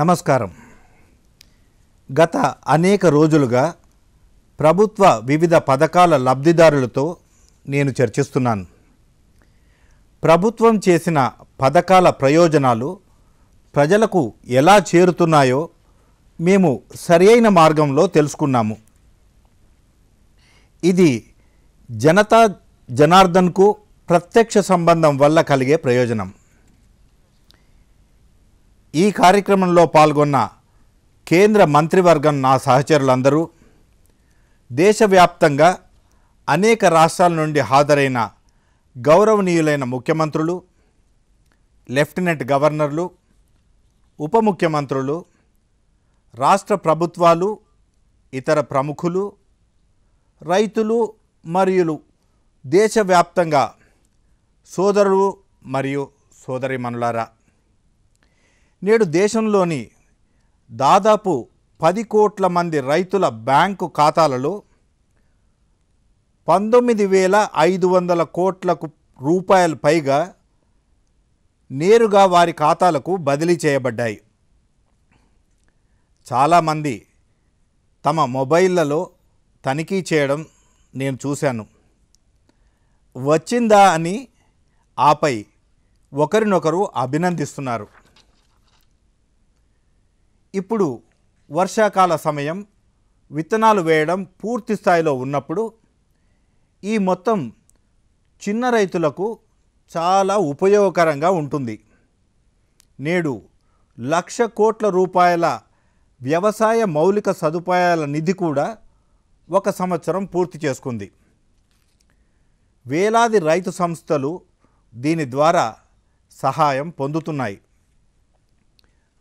నమస్కారం గత అనేక రోజులుగా ప్రభుత్వ వివిధ పథకాల లబ్ధిదారులతో నేను చర్చిస్తున్నాను ప్రభుత్వం చేసిన పథకాల ప్రయోజనాలు ప్రజలకు ఎలా చేరుతున్నాయో మేము సరియైన మార్గంలో తెలుసుకున్నాము ఇది జనతా జనార్దన్కు ప్రత్యక్ష సంబంధం వల్ల కలిగే ప్రయోజనం ఈ కార్యక్రమంలో పాల్గొన్న కేంద్ర మంత్రివర్గం నా సహచరులందరూ దేశవ్యాప్తంగా అనేక రాష్ట్రాల నుండి హాజరైన గౌరవనీయులైన ముఖ్యమంత్రులు లెఫ్టినెంట్ గవర్నర్లు ఉప ముఖ్యమంత్రులు రాష్ట్ర ప్రభుత్వాలు ఇతర ప్రముఖులు రైతులు మరియు దేశవ్యాప్తంగా సోదరులు మరియు సోదరిమనులారా నేడు దేశంలోని దాదాపు పది కోట్ల మంది రైతుల బ్యాంకు ఖాతాలలో పంతొమ్మిది వేల ఐదు వందల కోట్లకు రూపాయలు పైగా నేరుగా వారి ఖాతాలకు బదిలీ చేయబడ్డాయి చాలామంది తమ మొబైళ్ళలో తనిఖీ చేయడం నేను చూశాను వచ్చిందా అని ఆపై ఒకరినొకరు అభినందిస్తున్నారు ఇప్పుడు వర్షాకాల సమయం విత్తనాలు వేయడం పూర్తి స్థాయిలో ఉన్నప్పుడు ఈ మొత్తం చిన్న రైతులకు చాలా ఉపయోగకరంగా ఉంటుంది నేడు లక్ష కోట్ల రూపాయల వ్యవసాయ మౌలిక సదుపాయాల నిధి కూడా ఒక సంవత్సరం పూర్తి చేసుకుంది వేలాది రైతు సంస్థలు దీని ద్వారా సహాయం పొందుతున్నాయి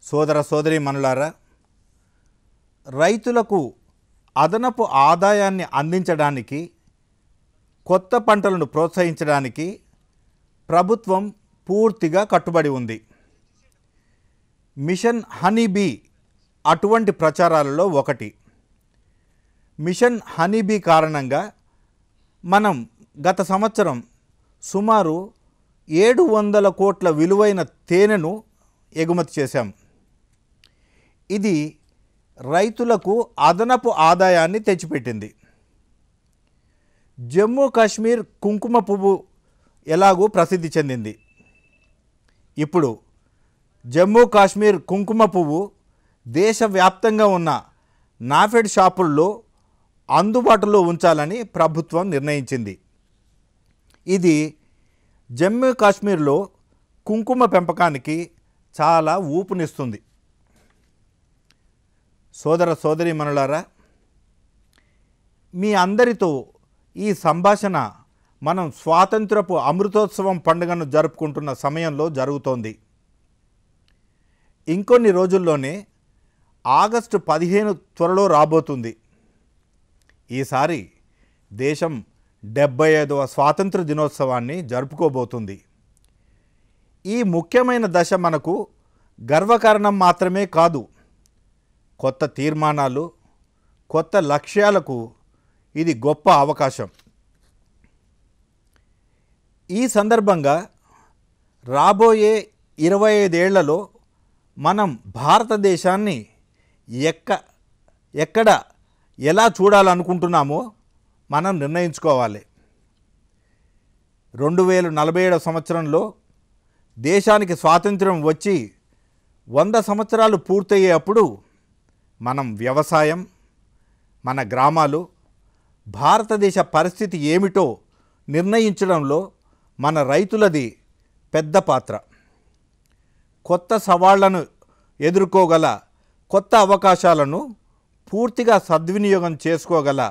సోదర సోదరి మనులారా రైతులకు అదనపు ఆదాయాన్ని అందించడానికి కొత్త పంటలను ప్రోత్సహించడానికి ప్రభుత్వం పూర్తిగా కట్టుబడి ఉంది మిషన్ హనీబీ అటువంటి ప్రచారాలలో ఒకటి మిషన్ హనీబీ కారణంగా మనం గత సంవత్సరం సుమారు ఏడు వందల కోట్ల విలువైన తేనెను ఎగుమతి చేశాము ఇది రైతులకు అదనపు ఆదాయాన్ని తెచ్చిపెట్టింది జమ్మూ కాశ్మీర్ కుంకుమ పువ్వు ఎలాగూ ప్రసిద్ధి చెందింది ఇప్పుడు జమ్మూ కాశ్మీర్ కుంకుమ పువ్వు దేశవ్యాప్తంగా ఉన్న నాఫెడ్ షాపుల్లో అందుబాటులో ఉంచాలని ప్రభుత్వం నిర్ణయించింది ఇది జమ్మూ కాశ్మీర్లో కుంకుమ పెంపకానికి చాలా ఊపునిస్తుంది సోదర సోదరి మనులారా మీ అందరితో ఈ సంభాషణ మనం స్వాతంత్రపు అమృతోత్సవం పండుగను జరుపుకుంటున్న సమయంలో జరుగుతోంది ఇంకొన్ని రోజుల్లోనే ఆగస్టు పదిహేను త్వరలో రాబోతుంది ఈసారి దేశం డెబ్బై ఐదవ స్వాతంత్ర దినోత్సవాన్ని జరుపుకోబోతుంది ఈ ముఖ్యమైన దశ మనకు గర్వకారణం మాత్రమే కాదు కొత్త తీర్మానాలు కొత్త లక్ష్యాలకు ఇది గొప్ప అవకాశం ఈ సందర్భంగా రాబోయే ఇరవై ఐదేళ్లలో మనం భారతదేశాన్ని ఎక్క ఎక్కడ ఎలా చూడాలనుకుంటున్నామో మనం నిర్ణయించుకోవాలి రెండు వేల నలభై ఏడవ సంవత్సరంలో దేశానికి స్వాతంత్రం వచ్చి వంద సంవత్సరాలు పూర్తయ్యేటప్పుడు మనం వ్యవసాయం మన గ్రామాలు భారతదేశ పరిస్థితి ఏమిటో నిర్ణయించడంలో మన రైతులది పెద్ద పాత్ర కొత్త సవాళ్లను ఎదుర్కోగల కొత్త అవకాశాలను పూర్తిగా సద్వినియోగం చేసుకోగల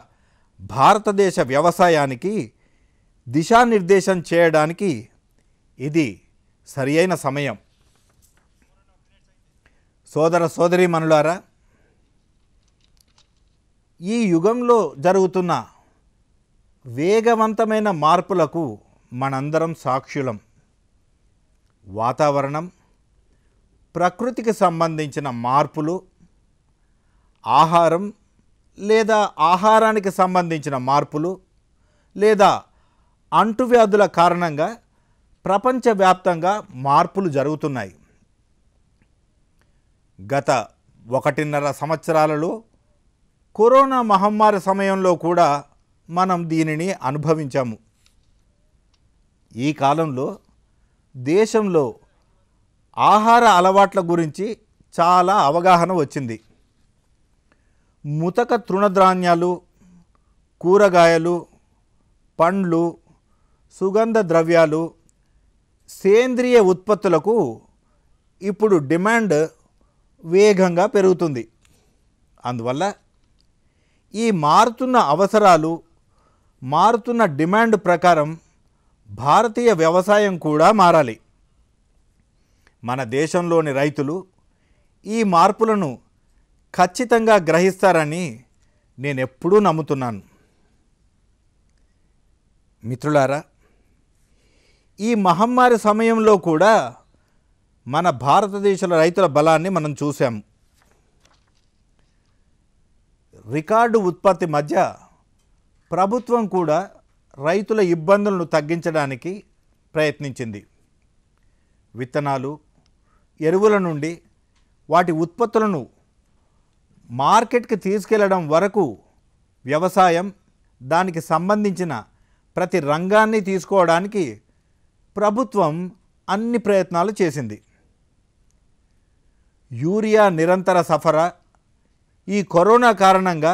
భారతదేశ వ్యవసాయానికి దిశానిర్దేశం చేయడానికి ఇది సరియైన సమయం సోదర సోదరీమణులారా ఈ యుగంలో జరుగుతున్న వేగవంతమైన మార్పులకు మనందరం సాక్షులం వాతావరణం ప్రకృతికి సంబంధించిన మార్పులు ఆహారం లేదా ఆహారానికి సంబంధించిన మార్పులు లేదా అంటువ్యాధుల కారణంగా ప్రపంచవ్యాప్తంగా మార్పులు జరుగుతున్నాయి గత ఒకటిన్నర సంవత్సరాలలో కరోనా మహమ్మారి సమయంలో కూడా మనం దీనిని అనుభవించాము ఈ కాలంలో దేశంలో ఆహార అలవాట్ల గురించి చాలా అవగాహన వచ్చింది ముతక తృణధాన్యాలు కూరగాయలు పండ్లు సుగంధ ద్రవ్యాలు సేంద్రియ ఉత్పత్తులకు ఇప్పుడు డిమాండ్ వేగంగా పెరుగుతుంది అందువల్ల ఈ మారుతున్న అవసరాలు మారుతున్న డిమాండ్ ప్రకారం భారతీయ వ్యవసాయం కూడా మారాలి మన దేశంలోని రైతులు ఈ మార్పులను ఖచ్చితంగా గ్రహిస్తారని నేను ఎప్పుడూ నమ్ముతున్నాను మిత్రులారా ఈ మహమ్మారి సమయంలో కూడా మన భారతదేశంలో రైతుల బలాన్ని మనం చూసాము రికార్డు ఉత్పత్తి మధ్య ప్రభుత్వం కూడా రైతుల ఇబ్బందులను తగ్గించడానికి ప్రయత్నించింది విత్తనాలు ఎరువుల నుండి వాటి ఉత్పత్తులను మార్కెట్కి తీసుకెళ్లడం వరకు వ్యవసాయం దానికి సంబంధించిన ప్రతి రంగాన్ని తీసుకోవడానికి ప్రభుత్వం అన్ని ప్రయత్నాలు చేసింది యూరియా నిరంతర సఫరా ఈ కరోనా కారణంగా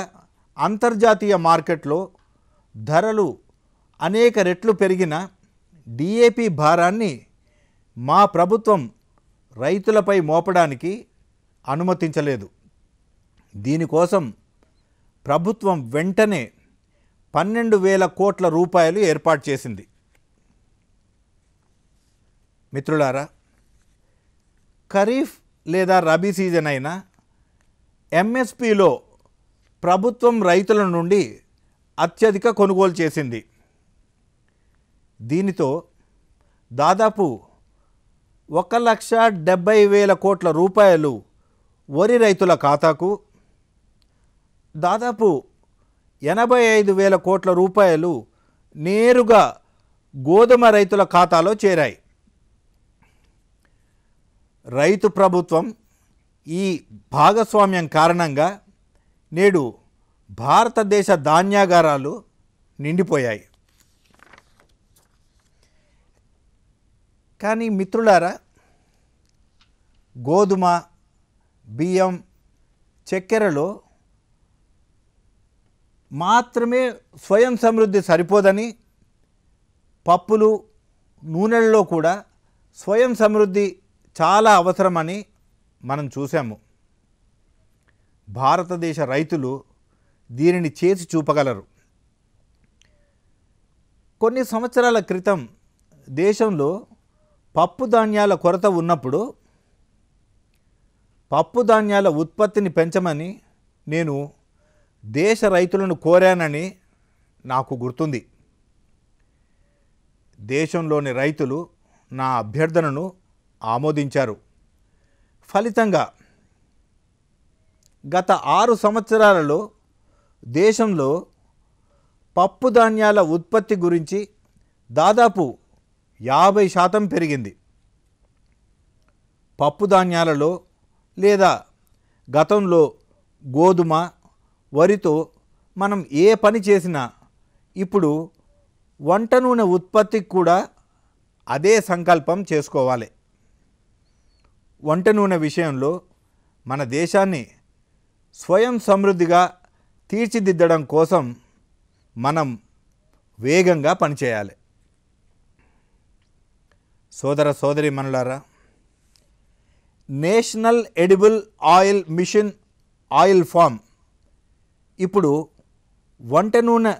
అంతర్జాతీయ మార్కెట్లో ధరలు అనేక రెట్లు పెరిగిన డిఏపి భారాన్ని మా ప్రభుత్వం రైతులపై మోపడానికి అనుమతించలేదు దీనికోసం ప్రభుత్వం వెంటనే పన్నెండు వేల కోట్ల రూపాయలు ఏర్పాటు చేసింది మిత్రులారా ఖరీఫ్ లేదా రబీ సీజన్ అయినా ఎంఎస్పిలో ప్రభుత్వం రైతుల నుండి అత్యధిక కొనుగోలు చేసింది దీనితో దాదాపు ఒక లక్ష డెబ్బై వేల కోట్ల రూపాయలు వరి రైతుల ఖాతాకు దాదాపు ఎనభై ఐదు వేల కోట్ల రూపాయలు నేరుగా గోధుమ రైతుల ఖాతాలో చేరాయి రైతు ప్రభుత్వం ఈ భాగస్వామ్యం కారణంగా నేడు భారతదేశ ధాన్యాగారాలు నిండిపోయాయి కానీ మిత్రులారా గోధుమ బియ్యం చక్కెరలో మాత్రమే స్వయం సమృద్ధి సరిపోదని పప్పులు నూనెలలో కూడా స్వయం సమృద్ధి చాలా అవసరమని మనం చూసాము భారతదేశ రైతులు దీనిని చేసి చూపగలరు కొన్ని సంవత్సరాల క్రితం దేశంలో పప్పు ధాన్యాల కొరత ఉన్నప్పుడు పప్పు ధాన్యాల ఉత్పత్తిని పెంచమని నేను దేశ రైతులను కోరానని నాకు గుర్తుంది దేశంలోని రైతులు నా అభ్యర్థనను ఆమోదించారు ఫలితంగా గత ఆరు సంవత్సరాలలో దేశంలో పప్పు ధాన్యాల ఉత్పత్తి గురించి దాదాపు యాభై శాతం పెరిగింది పప్పు ధాన్యాలలో లేదా గతంలో గోధుమ వరితో మనం ఏ పని చేసినా ఇప్పుడు వంట నూనె ఉత్పత్తికి కూడా అదే సంకల్పం చేసుకోవాలి వంట నూనె విషయంలో మన దేశాన్ని స్వయం సమృద్ధిగా తీర్చిదిద్దడం కోసం మనం వేగంగా పనిచేయాలి సోదర సోదరి మనులారా national edible oil mission oil palm ఇప్పుడు వంట నూనె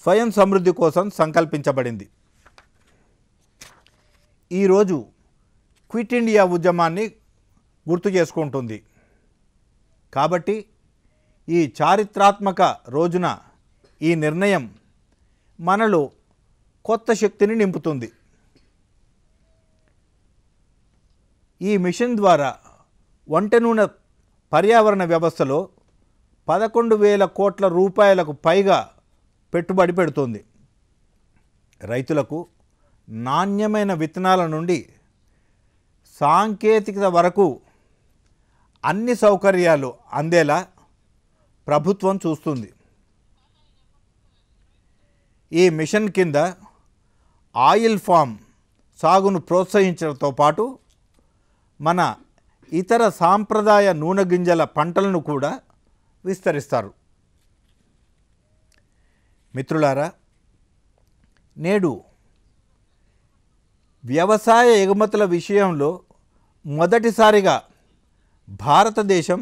స్వయం సమృద్ధి కోసం సంకల్పించబడింది ఈరోజు క్విట్ ఇండియా ఉద్యమాన్ని గుర్తు చేసుకుంటుంది కాబట్టి ఈ చారిత్రాత్మక రోజున ఈ నిర్ణయం మనలో కొత్త శక్తిని నింపుతుంది ఈ మిషన్ ద్వారా వంట నూనె పర్యావరణ వ్యవస్థలో పదకొండు వేల కోట్ల రూపాయలకు పైగా పెట్టుబడి పెడుతుంది రైతులకు నాణ్యమైన విత్తనాల నుండి సాంకేతికత వరకు అన్ని సౌకర్యాలు అందేలా ప్రభుత్వం చూస్తుంది ఈ మిషన్ కింద ఆయిల్ ఫామ్ సాగును ప్రోత్సహించడంతో పాటు మన ఇతర సాంప్రదాయ నూనె గింజల పంటలను కూడా విస్తరిస్తారు మిత్రులారా నేడు వ్యవసాయ ఎగుమతుల విషయంలో మొదటిసారిగా భారతదేశం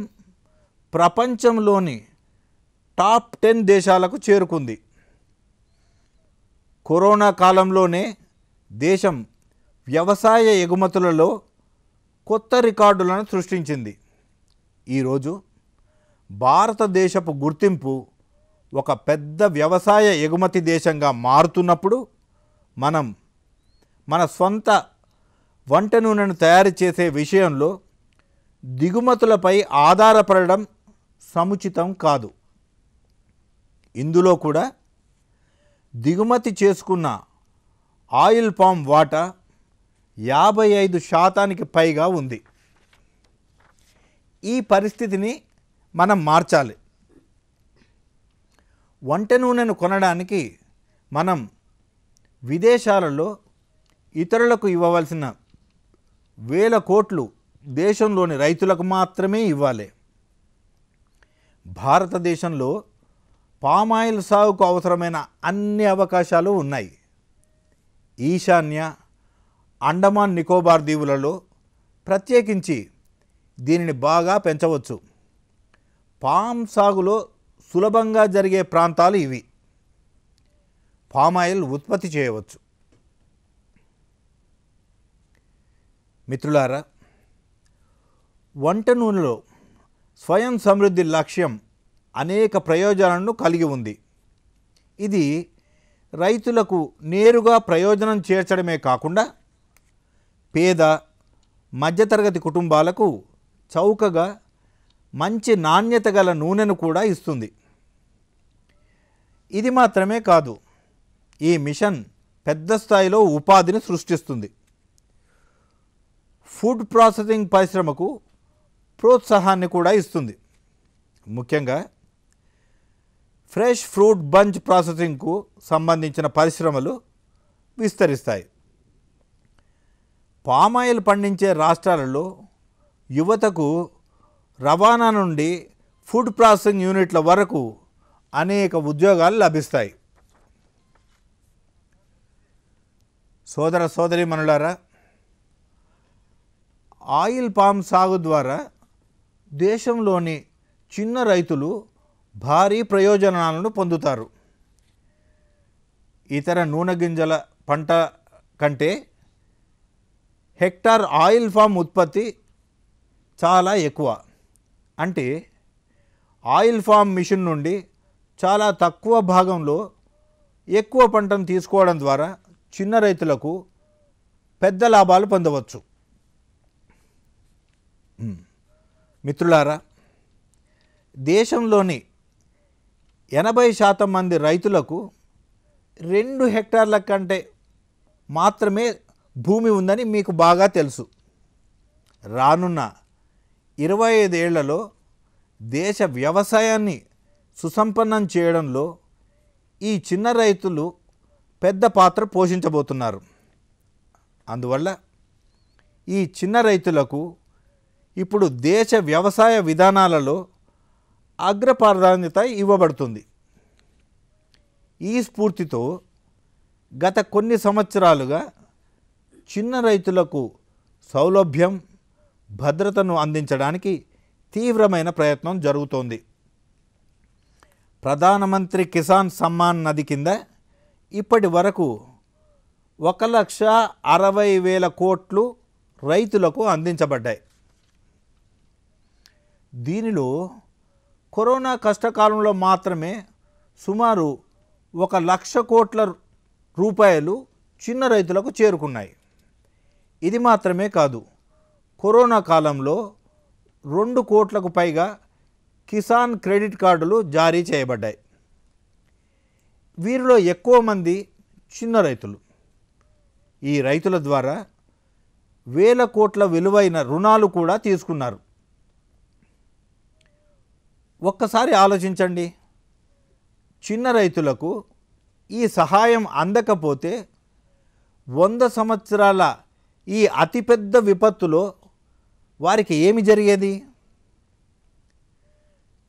ప్రపంచంలోని టాప్ టెన్ దేశాలకు చేరుకుంది కరోనా కాలంలోనే దేశం వ్యవసాయ ఎగుమతులలో కొత్త రికార్డులను సృష్టించింది ఈరోజు భారతదేశపు గుర్తింపు ఒక పెద్ద వ్యవసాయ ఎగుమతి దేశంగా మారుతున్నప్పుడు మనం మన సొంత వంట నూనెను తయారు చేసే విషయంలో దిగుమతులపై ఆధారపడడం సముచితం కాదు ఇందులో కూడా దిగుమతి చేసుకున్న ఆయిల్ పామ్ వాటా యాభై ఐదు శాతానికి పైగా ఉంది ఈ పరిస్థితిని మనం మార్చాలి వంట నూనెను కొనడానికి మనం విదేశాలలో ఇతరులకు ఇవ్వవలసిన వేల కోట్లు దేశంలోని రైతులకు మాత్రమే ఇవ్వాలి భారతదేశంలో పామాయిల్ సాగుకు అవసరమైన అన్ని అవకాశాలు ఉన్నాయి ఈశాన్య అండమాన్ నికోబార్ దీవులలో ప్రత్యేకించి దీనిని బాగా పెంచవచ్చు పామ్ సాగులో సులభంగా జరిగే ప్రాంతాలు ఇవి పామాయిల్ ఉత్పత్తి చేయవచ్చు మిత్రులారా వంట నూనెలో స్వయం సమృద్ధి లక్ష్యం అనేక ప్రయోజనాలను కలిగి ఉంది ఇది రైతులకు నేరుగా ప్రయోజనం చేర్చడమే కాకుండా పేద మధ్యతరగతి కుటుంబాలకు చౌకగా మంచి నాణ్యత గల నూనెను కూడా ఇస్తుంది ఇది మాత్రమే కాదు ఈ మిషన్ పెద్ద స్థాయిలో ఉపాధిని సృష్టిస్తుంది ఫుడ్ ప్రాసెసింగ్ పరిశ్రమకు ప్రోత్సాహాన్ని కూడా ఇస్తుంది ముఖ్యంగా ఫ్రెష్ ఫ్రూట్ బంచ్ ప్రాసెసింగ్కు సంబంధించిన పరిశ్రమలు విస్తరిస్తాయి పామాయిల్ పండించే రాష్ట్రాలలో యువతకు రవాణా నుండి ఫుడ్ ప్రాసెసింగ్ యూనిట్ల వరకు అనేక ఉద్యోగాలు లభిస్తాయి సోదర మనులారా ఆయిల్ పామ్ సాగు ద్వారా దేశంలోని చిన్న రైతులు భారీ ప్రయోజనాలను పొందుతారు ఇతర నూనె గింజల పంట కంటే హెక్టార్ ఆయిల్ ఫామ్ ఉత్పత్తి చాలా ఎక్కువ అంటే ఆయిల్ ఫామ్ మిషన్ నుండి చాలా తక్కువ భాగంలో ఎక్కువ పంటను తీసుకోవడం ద్వారా చిన్న రైతులకు పెద్ద లాభాలు పొందవచ్చు మిత్రులారా దేశంలోని ఎనభై శాతం మంది రైతులకు రెండు హెక్టార్ల కంటే మాత్రమే భూమి ఉందని మీకు బాగా తెలుసు రానున్న ఇరవై ఐదేళ్లలో దేశ వ్యవసాయాన్ని సుసంపన్నం చేయడంలో ఈ చిన్న రైతులు పెద్ద పాత్ర పోషించబోతున్నారు అందువల్ల ఈ చిన్న రైతులకు ఇప్పుడు దేశ వ్యవసాయ విధానాలలో అగ్ర ప్రాధాన్యత ఇవ్వబడుతుంది ఈ స్ఫూర్తితో గత కొన్ని సంవత్సరాలుగా చిన్న రైతులకు సౌలభ్యం భద్రతను అందించడానికి తీవ్రమైన ప్రయత్నం జరుగుతోంది ప్రధానమంత్రి కిసాన్ సమ్మాన్ నది కింద ఇప్పటి వరకు ఒక లక్ష అరవై వేల కోట్లు రైతులకు అందించబడ్డాయి దీనిలో కరోనా కష్టకాలంలో మాత్రమే సుమారు ఒక లక్ష కోట్ల రూపాయలు చిన్న రైతులకు చేరుకున్నాయి ఇది మాత్రమే కాదు కరోనా కాలంలో రెండు కోట్లకు పైగా కిసాన్ క్రెడిట్ కార్డులు జారీ చేయబడ్డాయి వీరిలో ఎక్కువ మంది చిన్న రైతులు ఈ రైతుల ద్వారా వేల కోట్ల విలువైన రుణాలు కూడా తీసుకున్నారు ఒక్కసారి ఆలోచించండి చిన్న రైతులకు ఈ సహాయం అందకపోతే వంద సంవత్సరాల ఈ అతిపెద్ద విపత్తులో వారికి ఏమి జరిగేది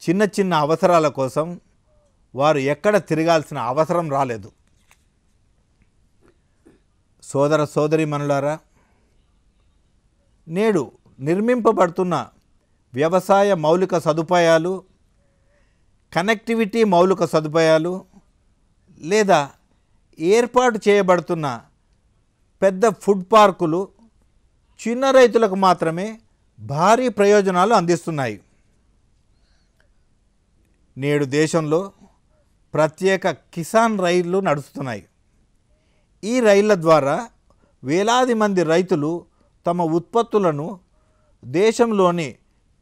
చిన్న చిన్న అవసరాల కోసం వారు ఎక్కడ తిరగాల్సిన అవసరం రాలేదు సోదర సోదరి మనులారా నేడు నిర్మింపబడుతున్న వ్యవసాయ మౌలిక సదుపాయాలు కనెక్టివిటీ మౌలిక సదుపాయాలు లేదా ఏర్పాటు చేయబడుతున్న పెద్ద ఫుడ్ పార్కులు చిన్న రైతులకు మాత్రమే భారీ ప్రయోజనాలు అందిస్తున్నాయి నేడు దేశంలో ప్రత్యేక కిసాన్ రైళ్లు నడుస్తున్నాయి ఈ రైళ్ల ద్వారా వేలాది మంది రైతులు తమ ఉత్పత్తులను దేశంలోని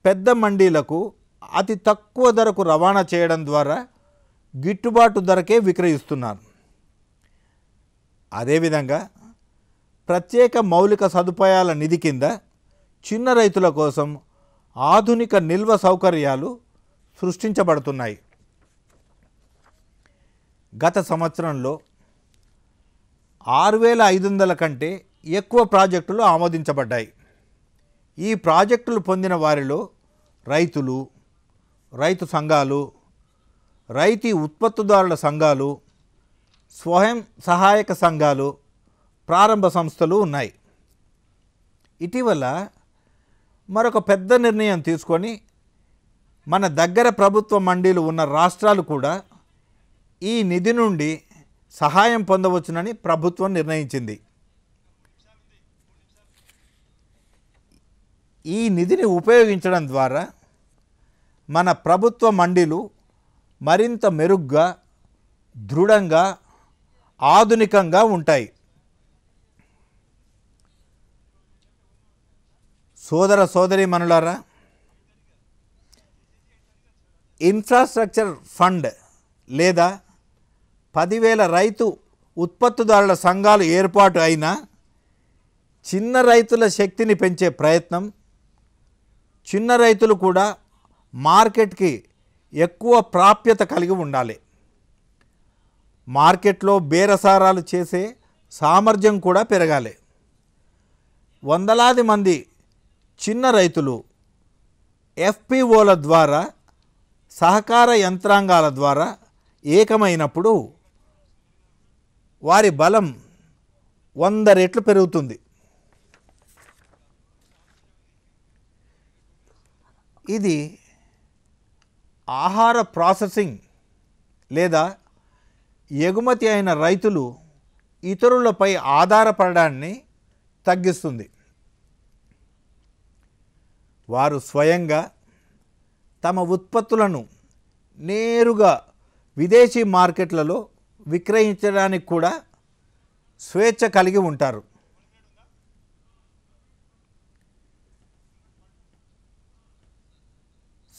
పెద్ద మండీలకు అతి తక్కువ ధరకు రవాణా చేయడం ద్వారా గిట్టుబాటు ధరకే విక్రయిస్తున్నారు అదేవిధంగా ప్రత్యేక మౌలిక సదుపాయాల నిధి కింద చిన్న రైతుల కోసం ఆధునిక నిల్వ సౌకర్యాలు సృష్టించబడుతున్నాయి గత సంవత్సరంలో ఆరు వేల ఐదు వందల కంటే ఎక్కువ ప్రాజెక్టులు ఆమోదించబడ్డాయి ఈ ప్రాజెక్టులు పొందిన వారిలో రైతులు రైతు సంఘాలు రైతీ ఉత్పత్తిదారుల సంఘాలు స్వయం సహాయక సంఘాలు ప్రారంభ సంస్థలు ఉన్నాయి ఇటీవల మరొక పెద్ద నిర్ణయం తీసుకొని మన దగ్గర ప్రభుత్వ మండీలు ఉన్న రాష్ట్రాలు కూడా ఈ నిధి నుండి సహాయం పొందవచ్చునని ప్రభుత్వం నిర్ణయించింది ఈ నిధిని ఉపయోగించడం ద్వారా మన ప్రభుత్వ మండీలు మరింత మెరుగ్గా దృఢంగా ఆధునికంగా ఉంటాయి సోదర సోదరి మనులారా ఇన్ఫ్రాస్ట్రక్చర్ ఫండ్ లేదా పదివేల రైతు ఉత్పత్తిదారుల సంఘాలు ఏర్పాటు అయినా చిన్న రైతుల శక్తిని పెంచే ప్రయత్నం చిన్న రైతులు కూడా మార్కెట్కి ఎక్కువ ప్రాప్యత కలిగి ఉండాలి మార్కెట్లో బేరసారాలు చేసే సామర్థ్యం కూడా పెరగాలి వందలాది మంది చిన్న రైతులు ఎఫ్పిఓల ద్వారా సహకార యంత్రాంగాల ద్వారా ఏకమైనప్పుడు వారి బలం వంద రెట్లు పెరుగుతుంది ఇది ఆహార ప్రాసెసింగ్ లేదా ఎగుమతి అయిన రైతులు ఇతరులపై ఆధారపడడాన్ని తగ్గిస్తుంది వారు స్వయంగా తమ ఉత్పత్తులను నేరుగా విదేశీ మార్కెట్లలో విక్రయించడానికి కూడా స్వేచ్ఛ కలిగి ఉంటారు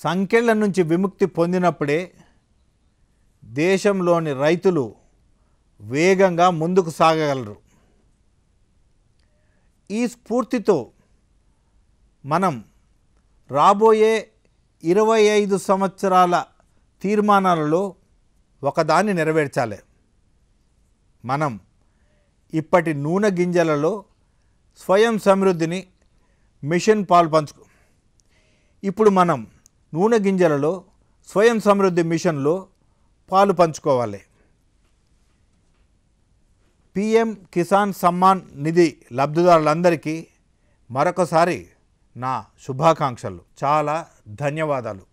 సంఖ్యల నుంచి విముక్తి పొందినప్పుడే దేశంలోని రైతులు వేగంగా ముందుకు సాగగలరు ఈ స్ఫూర్తితో మనం రాబోయే ఇరవై ఐదు సంవత్సరాల తీర్మానాలలో ఒకదాన్ని నెరవేర్చాలి మనం ఇప్పటి నూనె గింజలలో స్వయం సమృద్ధిని మిషన్ పంచుకు ఇప్పుడు మనం నూనె గింజలలో స్వయం సమృద్ధి మిషన్లో పాలు పంచుకోవాలి పిఎం కిసాన్ సమ్మాన్ నిధి లబ్ధిదారులందరికీ మరొకసారి నా శుభాకాంక్షలు చాలా ధన్యవాదాలు